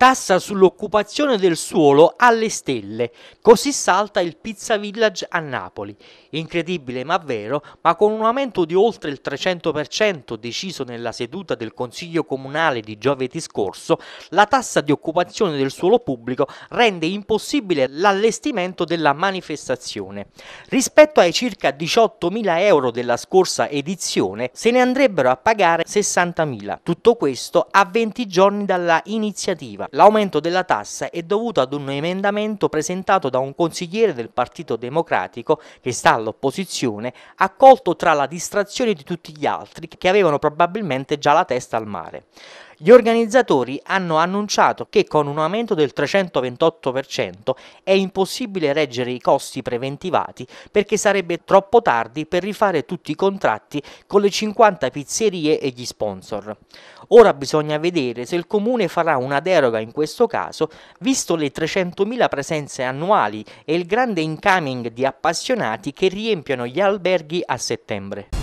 tassa sull'occupazione del suolo alle stelle, così salta il Pizza Village a Napoli. Incredibile ma vero, ma con un aumento di oltre il 300% deciso nella seduta del Consiglio Comunale di giovedì scorso, la tassa di occupazione del suolo pubblico rende impossibile l'allestimento della manifestazione. Rispetto ai circa 18.000 euro della scorsa edizione, se ne andrebbero a pagare 60.000. Tutto questo a 20 giorni dalla iniziativa. L'aumento della tassa è dovuto ad un emendamento presentato da un consigliere del Partito Democratico che sta all'opposizione, accolto tra la distrazione di tutti gli altri che avevano probabilmente già la testa al mare. Gli organizzatori hanno annunciato che con un aumento del 328% è impossibile reggere i costi preventivati perché sarebbe troppo tardi per rifare tutti i contratti con le 50 pizzerie e gli sponsor. Ora bisogna vedere se il comune farà una deroga in questo caso, visto le 300.000 presenze annuali e il grande incoming di appassionati che riempiono gli alberghi a settembre.